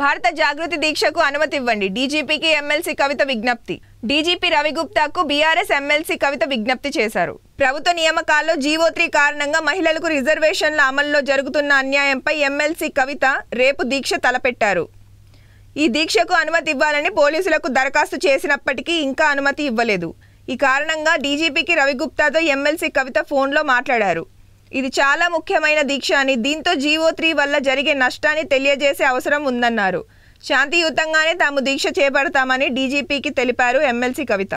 భారత జాగృతి దీక్షకు అనుమతి ఇవ్వండి డీజీపీకి ఎమ్మెల్సీ కవిత విజ్ఞప్తి డీజీపీ రవిగుప్తాకు బీఆర్ఎస్ ఎమ్మెల్సీ కవిత విజ్ఞప్తి చేశారు ప్రభుత్వ నియామకాల్లో జీవో త్రీ కారణంగా మహిళలకు రిజర్వేషన్ల అమల్లో జరుగుతున్న అన్యాయంపై ఎమ్మెల్సీ కవిత రేపు దీక్ష తలపెట్టారు ఈ దీక్షకు అనుమతి ఇవ్వాలని పోలీసులకు దరఖాస్తు చేసినప్పటికీ ఇంకా అనుమతి ఇవ్వలేదు ఈ కారణంగా డీజీపీకి రవిగుప్తాతో ఎమ్మెల్సీ కవిత ఫోన్లో మాట్లాడారు ఇది చాలా ముఖ్యమైన దీక్ష అని దీంతో జీవో త్రీ వల్ల జరిగే నష్టాన్ని తెలియజేసే అవసరం ఉందన్నారు శాంతియుతంగానే తాము దీక్ష చేపడతామని డీజీపీకి తెలిపారు ఎమ్మెల్సీ కవిత